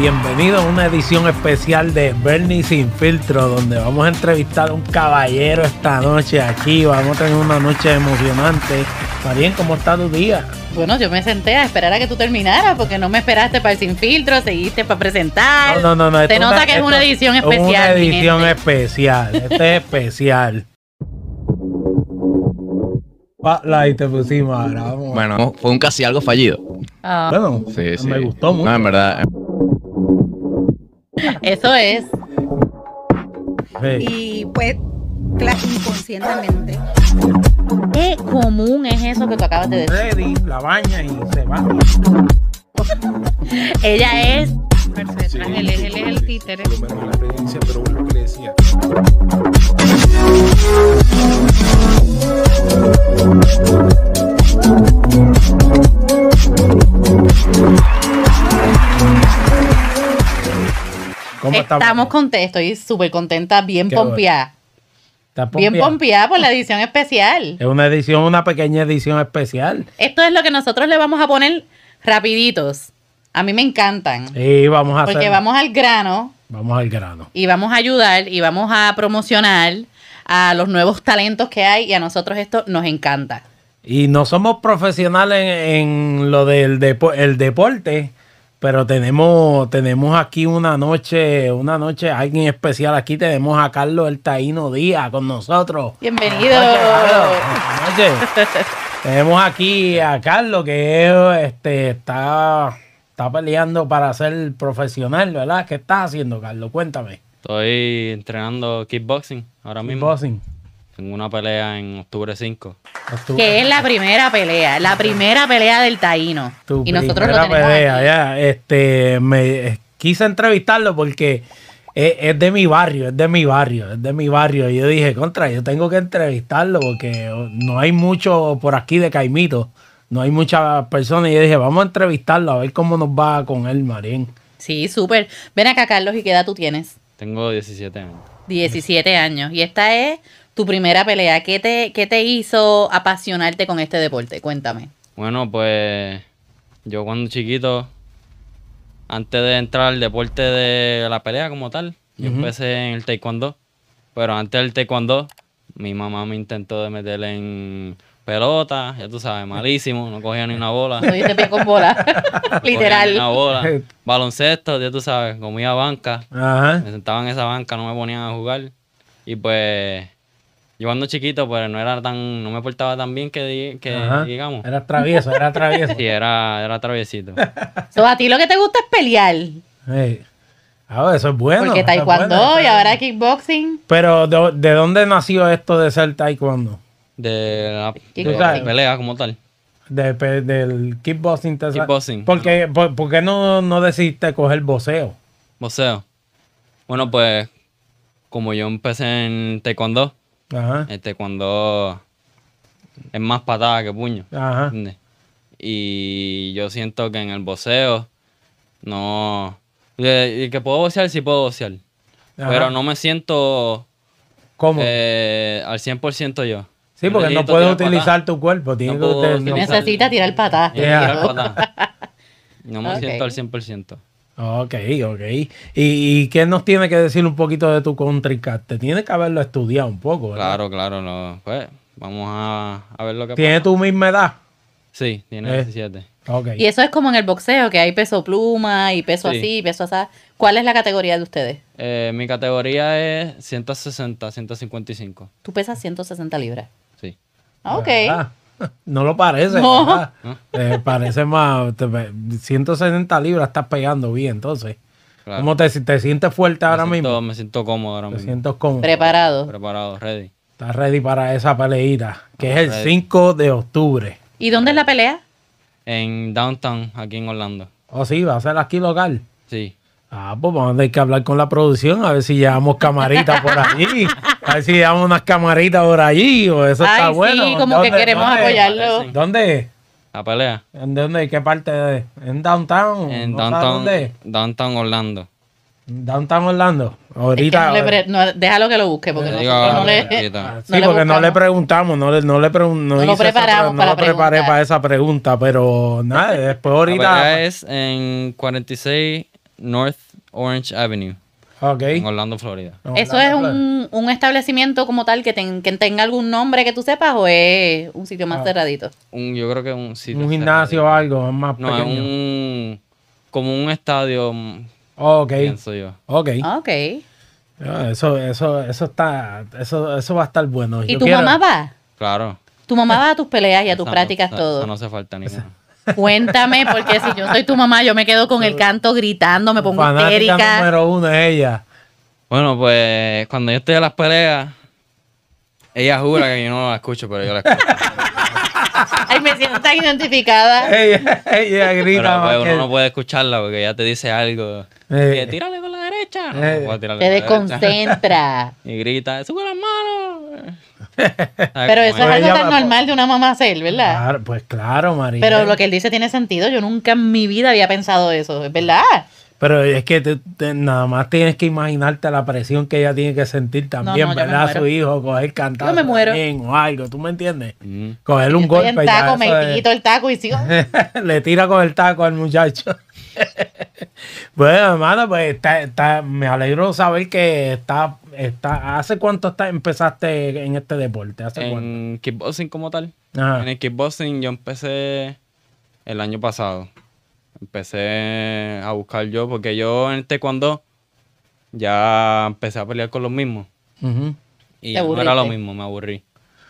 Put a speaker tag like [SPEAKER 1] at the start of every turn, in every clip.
[SPEAKER 1] Bienvenido a una edición especial de Bernie Sin Filtro, donde vamos a entrevistar a un caballero esta noche aquí. Vamos a tener una noche emocionante. ¿Está bien? ¿cómo está
[SPEAKER 2] tu día? Bueno, yo me senté a esperar a que tú terminaras porque no me esperaste para el Sin Filtro, seguiste para presentar.
[SPEAKER 1] No, no, no. Te nota que es una edición especial. Una edición especial. Este es especial. y te pusimos Bueno, fue un casi algo fallido.
[SPEAKER 2] Ah. Bueno,
[SPEAKER 1] sí, sí. me gustó mucho. No, en verdad.
[SPEAKER 2] Eso es. Y pues, inconscientemente. Qué común es eso que tú acabas de decir.
[SPEAKER 1] la baña y se va.
[SPEAKER 2] Ella es.
[SPEAKER 1] Perfecto, él es el títere.
[SPEAKER 2] estamos contentos, estoy súper contenta, bien pompeada. Bien pompeada por la edición especial.
[SPEAKER 1] Es una edición, una pequeña edición especial.
[SPEAKER 2] Esto es lo que nosotros le vamos a poner rapiditos. A mí me encantan.
[SPEAKER 1] Sí, vamos a Porque vamos
[SPEAKER 2] al grano.
[SPEAKER 1] Vamos al grano.
[SPEAKER 2] Y vamos a ayudar y vamos a promocionar a los nuevos talentos que hay y a nosotros esto nos encanta.
[SPEAKER 1] Y no somos profesionales en, lo del el deporte, pero tenemos, tenemos aquí una noche, una noche, alguien especial aquí. Tenemos a Carlos El Taíno Díaz con nosotros.
[SPEAKER 2] Bienvenido. Buenas noches.
[SPEAKER 1] tenemos aquí a Carlos que este, está, está peleando para ser profesional, ¿verdad? ¿Qué estás haciendo, Carlos? Cuéntame.
[SPEAKER 3] Estoy entrenando kickboxing ahora mismo. Kickboxing. Tengo una pelea en octubre 5 que
[SPEAKER 2] es la primera pelea, la primera pelea del Taíno. y nosotros lo tenemos pelea,
[SPEAKER 1] ya. Este, me eh, quise entrevistarlo porque es, de mi barrio, es de mi barrio, es de mi barrio. Y yo dije, contra, yo tengo que entrevistarlo porque oh, no hay mucho por aquí de Caimito. No hay muchas personas. Y yo dije, vamos a entrevistarlo a ver cómo nos va con el Marín.
[SPEAKER 2] Sí, súper. Ven acá, Carlos, ¿y qué edad tú tienes?
[SPEAKER 3] Tengo 17 años.
[SPEAKER 2] 17 años. Y esta es tu primera pelea. ¿Qué te, qué te hizo apasionarte con este deporte? Cuéntame.
[SPEAKER 3] Bueno, pues yo cuando chiquito, antes de entrar al deporte de la pelea como tal, yo empecé en el taekwondo. Pero antes del taekwondo, mi mamá me intentó de meter en pelota, ya tú sabes, malísimo, no cogía ni una bola. No hice con bola, literal. una bola. Baloncesto, ya tú sabes, comía banca. Me sentaba en esa banca, no me ponían a jugar. Y pues yo cuando chiquito, pues no era tan, no me portaba tan bien que, digamos.
[SPEAKER 1] Era travieso, era travieso. sí, era, traviesito.
[SPEAKER 2] a ti lo que te gusta es pelear.
[SPEAKER 1] Ah, pues, eso es bueno. Porque taekwondo
[SPEAKER 2] y ahora kickboxing.
[SPEAKER 1] Pero, ¿de, dónde nació esto de ser taekwondo? De la, pelea como tal. del kickboxing. Te kickboxing. ¿Por qué, no, no decidiste coger boxeo.
[SPEAKER 3] Boxeo. Bueno, pues como yo empecé en taekwondo, este, cuando es más patada que puño. Y yo siento que en el boxeo no. Y que puedo boxear, sí puedo boxear. Pero no me siento. ¿Cómo? Eh, al 100% yo. Sí, porque no puedo utilizar tu cuerpo. Tienes que
[SPEAKER 2] Necesitas tirar patada.
[SPEAKER 3] no me siento al 100%.
[SPEAKER 1] Ok, ok. ¿Y, qué nos tiene que decir un poquito de tu contrincante? Tiene que haberlo estudiado un poco, ¿verdad?
[SPEAKER 3] Claro, claro. Pues vamos a, ver lo que ¿Tiene
[SPEAKER 1] tu misma edad? Sí, tiene 17. Eh,
[SPEAKER 2] okay. Y eso es como en el boxeo, que hay peso pluma y peso así, peso así. ¿Cuál es la categoría de ustedes?
[SPEAKER 3] Eh, mi categoría es 160, 155.
[SPEAKER 2] ¿Tú pesas 160 libras? Sí. Ah, ok. Ah,
[SPEAKER 1] no lo parece. Eh, parece más. 160 libras estás pegando bien, entonces. ¿Cómo te, sientes fuerte ahora mismo? Me siento cómodo ahora mismo. me siento cómodo.
[SPEAKER 2] Preparado. Preparado,
[SPEAKER 1] ready. Estás ready para esa peleita, que es el 5 de octubre.
[SPEAKER 2] ¿Y dónde es la pelea?
[SPEAKER 3] En Downtown, aquí en Orlando.
[SPEAKER 1] Oh, sí, va a ser aquí local. Sí. Ah, pues vamos a tener que hablar con la producción a ver si llevamos camarita por
[SPEAKER 2] allí. A ver si
[SPEAKER 1] llevamos unas camaritas por allí, o eso está bueno. bueno. Sí, como que queremos apoyarlo. ¿Dónde? A pelea. ¿En dónde? ¿En qué parte? De? ¿En downtown? En downtown, dónde? downtown Orlando. Downtown Orlando. Ahorita. Es que
[SPEAKER 2] no le eh. déjalo que lo busque porque no, le. Ah,
[SPEAKER 1] sí, porque no le preguntamos, no le, no le no lo preparamos para preparé para esa pregunta, pero nada, después ahorita.
[SPEAKER 3] La es en 46 North Orange Avenue. Okay. En Orlando, Florida. ¿Eso es
[SPEAKER 2] un, un, establecimiento como tal que, tenga algún nombre que tú sepas o es un sitio más ah. cerradito?
[SPEAKER 3] Un, yo creo que un sitio. Un gimnasio o
[SPEAKER 1] algo, más no, Es
[SPEAKER 3] un, como un estadio. Mm,
[SPEAKER 1] ok. Pienso yo. Ok.
[SPEAKER 2] Ah,
[SPEAKER 1] eso, eso, eso está, eso, eso va a estar bueno. ¿Y tu mamá va? Claro.
[SPEAKER 2] Tu mamá va a tus peleas y a tus prácticas todo. no hace falta ni nada. Cuéntame, porque si yo soy tu mamá, yo me quedo con el canto gritando, me pongo Fanática histérica.
[SPEAKER 1] número uno es ella.
[SPEAKER 3] Bueno, pues cuando yo estoy a las peleas, ella jura que yo no la escucho, pero yo la
[SPEAKER 2] escucho. Ay, me siento tan identificada.
[SPEAKER 3] Ella, grita. Pero pues, uno no puede escucharla porque ella te dice algo. tírale
[SPEAKER 2] con la derecha. te desconcentra.
[SPEAKER 3] Y grita, sube
[SPEAKER 2] las manos.
[SPEAKER 1] Pero eso es algo tan normal
[SPEAKER 2] de una mamá hacer, ¿verdad?
[SPEAKER 1] pues claro, María. Pero lo que
[SPEAKER 2] él dice tiene sentido. Yo nunca en mi vida había pensado eso, es verdad.
[SPEAKER 1] Pero es que nada más tienes que imaginarte la presión que ella tiene que sentir también, ¿verdad? Su hijo, coger cantando o algo, ¿tú me entiendes? cogerle mm. Coger un golpe. El taco,
[SPEAKER 2] el taco y sigo.
[SPEAKER 1] Le tira con el taco al muchacho bueno, pues, hermano, pues está, me alegro saber que está, está. ¿Hace cuánto está, empezaste en este deporte? ¿Hace en
[SPEAKER 3] kickboxing como tal. En el kickboxing yo empecé el año pasado. Empecé a buscar yo, porque yo en el taekwondo ya empecé a pelear con los mismos. Y no era lo mismo, me aburrí.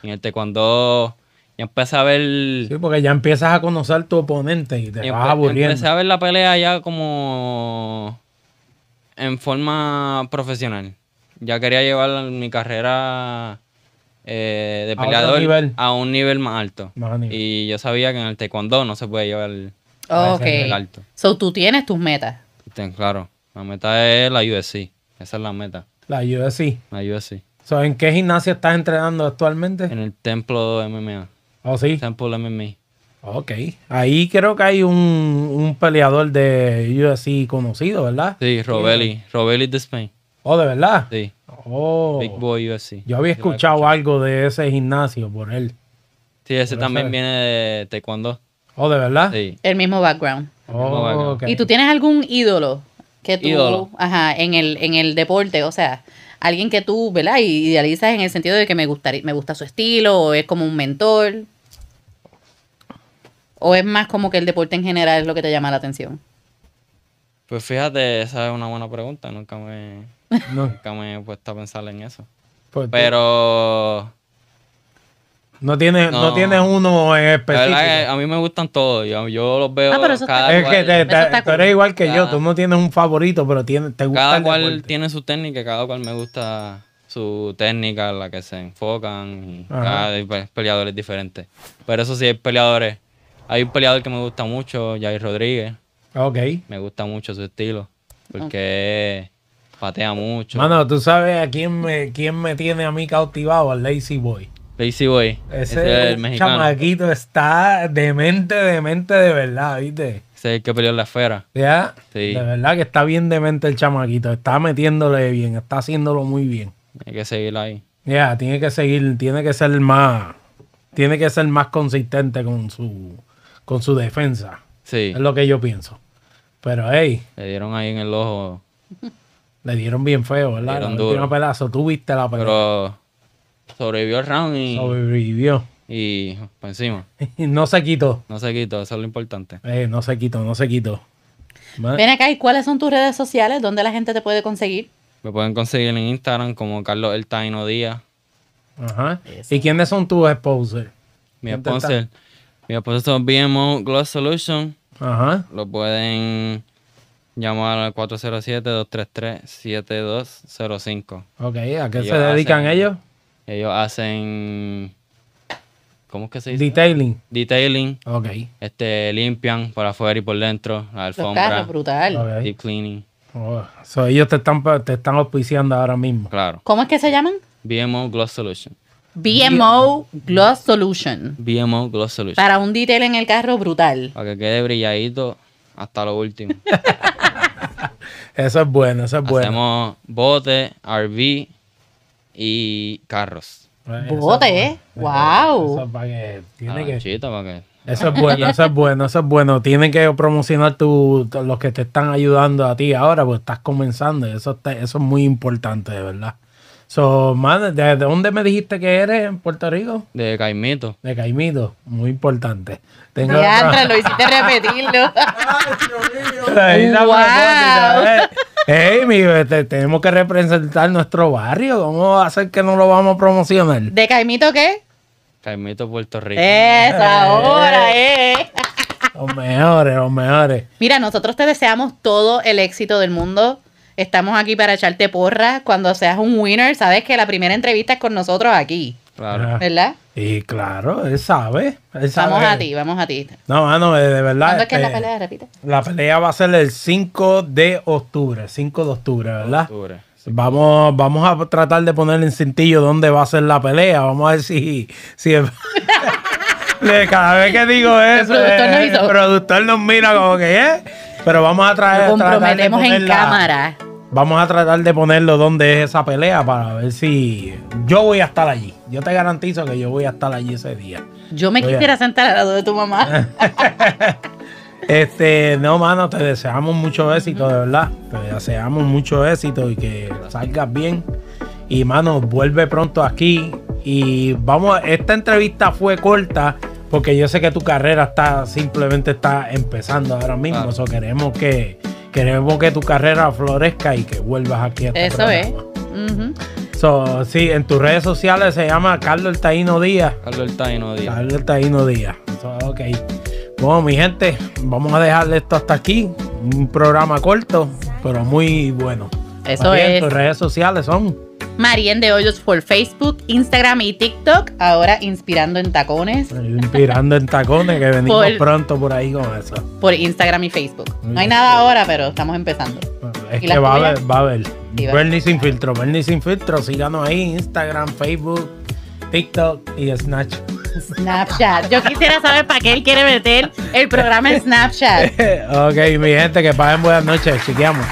[SPEAKER 3] En el taekwondo ya empecé a ver. Sí,
[SPEAKER 1] porque ya empiezas a conocer tu oponente y te vas aburriendo. Empecé a ver la pelea ya
[SPEAKER 3] como. en forma profesional. Ya quería llevar mi carrera eh, de peleador a, a, un nivel más alto. Y yo sabía que en el taekwondo no se puede llevar el
[SPEAKER 2] alto. So tú tienes tus metas.
[SPEAKER 3] claro. La meta es la UFC. Esa es la meta.
[SPEAKER 2] La UFC.
[SPEAKER 3] La UFC.
[SPEAKER 1] So, ¿En qué gimnasio estás entrenando actualmente? En el templo MMA. Oh, sí. Sample MMA. Ok. Ahí creo que hay un, peleador de UFC conocido, ¿verdad?
[SPEAKER 3] Sí, Robeli. Robelli de Spain.
[SPEAKER 1] Oh, ¿de verdad?
[SPEAKER 3] Sí. Oh. Big Boy UFC. Yo había escuchado,
[SPEAKER 1] algo de ese gimnasio por él. Sí, ese también
[SPEAKER 3] viene de Taekwondo.
[SPEAKER 1] Oh, ¿de verdad? Sí.
[SPEAKER 2] El mismo background. Oh, ¿Y tú tienes algún ídolo que tú, ajá, en el, en el deporte? O sea, alguien que tú, ¿verdad? Idealizas en el sentido de que me gustaría, me gusta su estilo, o es como un mentor. ¿O es más como que el deporte en general es lo que te llama la atención?
[SPEAKER 3] Pues fíjate, esa es una buena pregunta. Nunca me, me he puesto a pensar en eso. Pues, pero...
[SPEAKER 1] No tiene no. uno en específico. a mí me
[SPEAKER 3] gustan todos. Yo, los veo. pero cada Es que eres igual que yo. Tú
[SPEAKER 1] no tienes un favorito, pero te gusta. Cada cual
[SPEAKER 3] tiene su técnica, cada cual me gusta su técnica, la que se enfocan. cada peleador es diferente. Pero eso sí, hay peleadores hay un peleador que me gusta mucho, Jair Rodríguez. Ok. Me gusta mucho su estilo. Porque patea mucho. Mano, tú
[SPEAKER 1] sabes a quién me, quién me tiene a mí cautivado, al Lazy Boy.
[SPEAKER 3] Lazy Boy. Ese, es chamaquito
[SPEAKER 1] está demente, demente de verdad, ¿viste?
[SPEAKER 3] Ese es el que peleó en la esfera. ¿Ya?
[SPEAKER 1] Sí. De verdad que está bien demente el chamaquito. Está metiéndole bien, está haciéndolo muy bien.
[SPEAKER 3] Hay que seguir ahí.
[SPEAKER 1] Ya, tiene que seguir, tiene que ser más, tiene que ser más consistente con su, con su defensa. Sí. Es lo que yo pienso. Pero, hey.
[SPEAKER 3] Le dieron ahí en el
[SPEAKER 1] ojo. Le dieron bien feo, ¿verdad? Le dieron, un pedazo. Tú viste la
[SPEAKER 3] Pero sobrevivió el round y.
[SPEAKER 1] Sobrevivió.
[SPEAKER 3] Y por encima.
[SPEAKER 1] no se quitó.
[SPEAKER 3] No se quitó, eso es lo importante.
[SPEAKER 1] Eh, no se quitó, no se quitó. Ven
[SPEAKER 2] acá, ¿y cuáles son tus redes sociales? ¿Dónde la gente te puede conseguir?
[SPEAKER 3] Me pueden conseguir en Instagram como Carlos El Taino Díaz.
[SPEAKER 1] Ajá. ¿Y quiénes son tus sponsors? Mi sponsor.
[SPEAKER 3] Mira, pues esto BMO Gloss Solution. Lo pueden llamar al 407-233-7205. Ok, ¿a qué se dedican ellos? Ellos hacen... ¿Cómo es que se dice? Detailing. Detailing. Ok. Este, limpian por afuera y por dentro. La alfombra. Carros, brutal. Okay. Deep cleaning.
[SPEAKER 2] Oh,
[SPEAKER 1] so ellos te están, te están auspiciando ahora mismo. Claro.
[SPEAKER 2] ¿Cómo es que se llaman?
[SPEAKER 3] BMO Gloss Solution.
[SPEAKER 2] BMO Gloss Solution.
[SPEAKER 1] BMO
[SPEAKER 3] Gloss Solution.
[SPEAKER 2] Para un detail en el carro brutal.
[SPEAKER 3] Para que quede brilladito hasta lo último.
[SPEAKER 1] eso es bueno, eso es bueno.
[SPEAKER 3] Hacemos botes, RV y carros. Bote, wow. Eso
[SPEAKER 1] Eso es bueno, eso es bueno, eso es bueno. Tienen que promocionar tu, los que te están ayudando a ti ahora, pues estás comenzando. Eso, eso es muy importante, de verdad. So, man, ¿de dónde me dijiste que eres en Puerto Rico? De Caimito. De Caimito, muy importante. Tengo lo
[SPEAKER 2] hiciste repetirlo. ¡Ay, Dios mío! Wow.
[SPEAKER 1] Ey, mi, tenemos que representar nuestro barrio. ¿Cómo hacer que no lo vamos a promocionar? ¿De
[SPEAKER 2] Caimito qué?
[SPEAKER 1] Caimito, Puerto Rico.
[SPEAKER 2] ¡Esa eh, hora, eh. eh.
[SPEAKER 1] Los mejores, los mejores.
[SPEAKER 2] Mira, nosotros te deseamos todo el éxito del mundo Estamos aquí para echarte porras. Cuando seas un winner, sabes que la primera entrevista es con nosotros aquí.
[SPEAKER 1] Claro. Ah. ¿Verdad? Y claro, él sabe, Vamos a ti, vamos a ti. No, no, eh, de verdad. ¿Cuándo es que es la este, pelea, repite? La pelea va a ser el 5 de octubre, 5 de octubre, ¿verdad? Octubre. Vamos, vamos a tratar de poner en cintillo dónde va a ser la pelea. Vamos a ver si, si cada vez que digo eso, eh, el productor, nos, mira como que, es, ¿eh? Pero vamos a traer. nos comprometemos en
[SPEAKER 2] cámara.
[SPEAKER 1] Vamos a tratar de ponerlo donde es esa pelea para ver si yo voy a estar allí. Yo te garantizo que yo voy a estar allí ese día.
[SPEAKER 2] Yo me quisiera sentar al lado de tu mamá.
[SPEAKER 1] este, no, mano, te deseamos mucho éxito, de verdad. Te deseamos mucho éxito y que salgas bien. Y, mano, vuelve pronto aquí. Y vamos, esta entrevista fue corta porque yo sé que tu carrera está simplemente está empezando ahora mismo. Eso queremos que queremos que tu carrera florezca y que vuelvas aquí a este Eso
[SPEAKER 2] es.
[SPEAKER 1] sí, en tus redes sociales se llama Carlos El Taíno Díaz. Carlos El Taíno Díaz. Carlos El Taíno Díaz. ok. Bueno, mi gente, vamos a dejarle esto hasta aquí. Un programa corto, pero muy bueno. Eso es. Tus redes sociales son.
[SPEAKER 2] Marien de Hoyos por Facebook, Instagram y TikTok. Ahora inspirando en tacones.
[SPEAKER 1] Inspirando en tacones, que venimos pronto por ahí con eso.
[SPEAKER 2] Por Instagram y Facebook. no hay nada ahora, pero estamos empezando. Es que va a haber,
[SPEAKER 1] va a Bernie sin filtro, Bernie sin filtro. Síganos ahí, Instagram, Facebook, TikTok y Snapchat.
[SPEAKER 2] Snapchat. Yo quisiera saber para qué él quiere meter el programa en Snapchat.
[SPEAKER 1] ok, mi gente, que pasen buenas noches. Chequeamos.